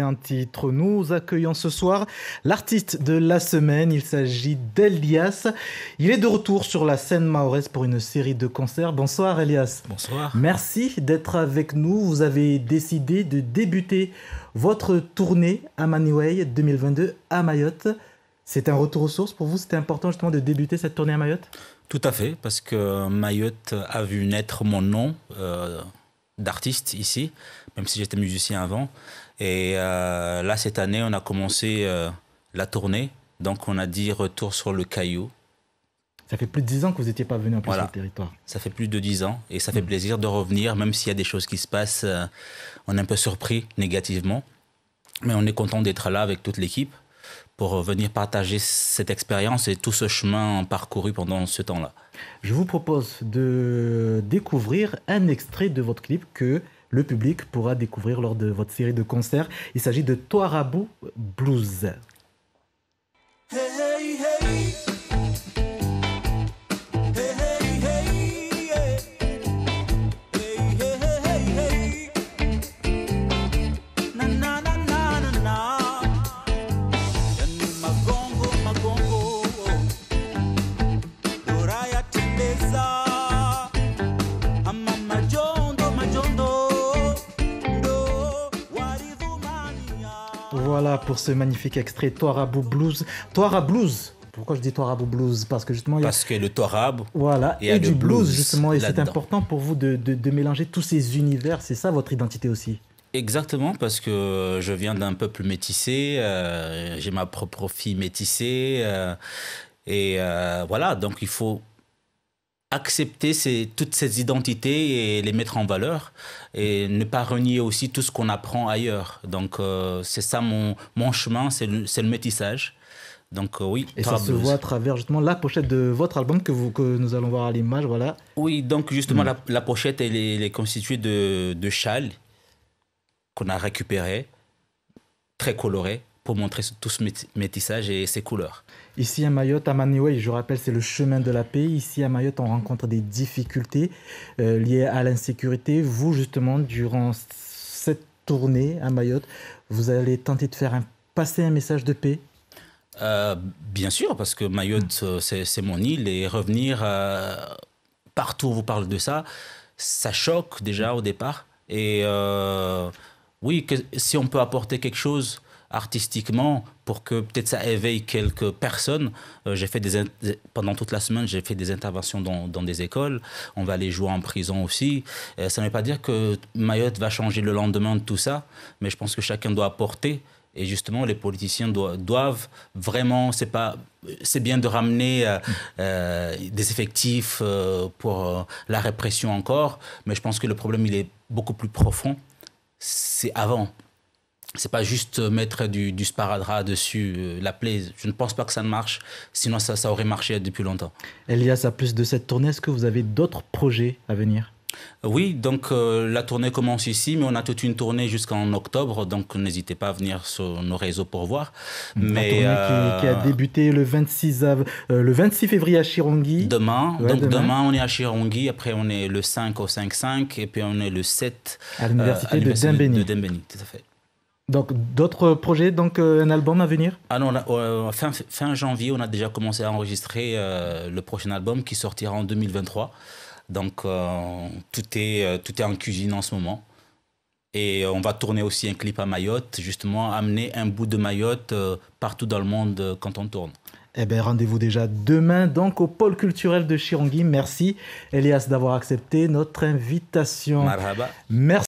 un titre. Nous accueillons ce soir l'artiste de la semaine. Il s'agit d'Elias. Il est de retour sur la scène maoraise pour une série de concerts. Bonsoir Elias. Bonsoir. Merci d'être avec nous. Vous avez décidé de débuter votre tournée à Maniway 2022 à Mayotte. C'est un retour aux sources pour vous C'était important justement de débuter cette tournée à Mayotte Tout à fait, parce que Mayotte a vu naître mon nom euh, d'artiste ici, même si j'étais musicien avant. Et euh, là, cette année, on a commencé euh, la tournée. Donc, on a dit retour sur le caillou. Ça fait plus de dix ans que vous n'étiez pas venu en plus sur le territoire. Ça fait plus de dix ans et ça fait mm. plaisir de revenir, même s'il y a des choses qui se passent. Euh, on est un peu surpris négativement. Mais on est content d'être là avec toute l'équipe pour venir partager cette expérience et tout ce chemin parcouru pendant ce temps-là. Je vous propose de découvrir un extrait de votre clip que le public pourra découvrir lors de votre série de concerts. Il s'agit de Toarabou Blues. Voilà pour ce magnifique extrait Toirabou Blues. Toirabou Blues pourquoi je dis Toirabou Blues Parce que justement, Parce que le Toirab voilà, et, du blues, justement. Et c'est important pour vous de, mélanger tous ces univers. C'est ça votre identité aussi Exactement, parce que je viens d'un peuple métissé, euh, j'ai ma propre fille métissée, euh, et euh, voilà, donc il faut accepter toutes ces identités et les mettre en valeur et ne pas renier aussi tout ce qu'on apprend ailleurs. Donc euh, c'est ça mon, chemin, c'est le, métissage. Donc euh, oui. Et ça se voit à travers justement la pochette de votre album que, vous, que nous allons voir à l'image, voilà. Oui, donc justement mm. la, pochette elle est, constituée de, de châles qu'on a récupéré très colorés, pour montrer tout ce métissage et ses couleurs. Ici à Mayotte, à Maniway, je rappelle, c'est le chemin de la paix. Ici à Mayotte, on rencontre des difficultés euh, liées à l'insécurité. Vous, justement, durant cette tournée à Mayotte, vous allez tenter de faire un, passer un message de paix euh, Bien sûr, parce que Mayotte, hmm. euh, c'est mon île et revenir partout où vous parle de ça, ça choque déjà au départ. Et oui, si on peut apporter quelque chose artistiquement pour que peut-être ça éveille quelques personnes. Euh, j'ai fait des pendant toute la semaine, j'ai fait des interventions dans, dans, des écoles. On va aller jouer en prison aussi. Euh, ça ne veut pas dire que Mayotte va changer le lendemain de tout ça, mais je pense que chacun doit apporter. Et justement, les politiciens doivent vraiment, c'est pas, c'est bien de ramener euh, des effectifs pour la répression encore, mais je pense que le problème il est beaucoup plus profond. C'est avant c'est pas juste mettre du, sparadrap dessus, euh, la plaie. Je ne pense pas que ça ne marche, sinon ça, ça aurait marché depuis longtemps. Elias, à plus de cette tournée, est-ce que vous avez d'autres projets à venir oui, donc euh, la tournée commence ici, mais on a toute une tournée jusqu'en octobre, donc n'hésitez pas à venir sur nos réseaux pour voir. Mais, tournée euh, qui, a débuté le 26, le 26 février à Chirongui. Demain, donc demain. on est à Chirongui. après on est le 5 au 5-5, et puis on est le 7 à l'université de, Dembéni. De Dembéni, tout à fait. Donc d'autres projets, donc euh, un album à venir Ah non, euh, fin, janvier, on a déjà commencé à enregistrer euh, le prochain album qui sortira en 2023. Donc tout, est, tout est en cuisine en ce moment. Et on va tourner aussi un clip à Mayotte, justement amener un bout de Mayotte partout dans le monde quand on tourne. Eh bien, rendez-vous déjà demain donc au pôle culturel de Chirongui. Merci Elias d'avoir accepté notre invitation. Marhaba. Merci.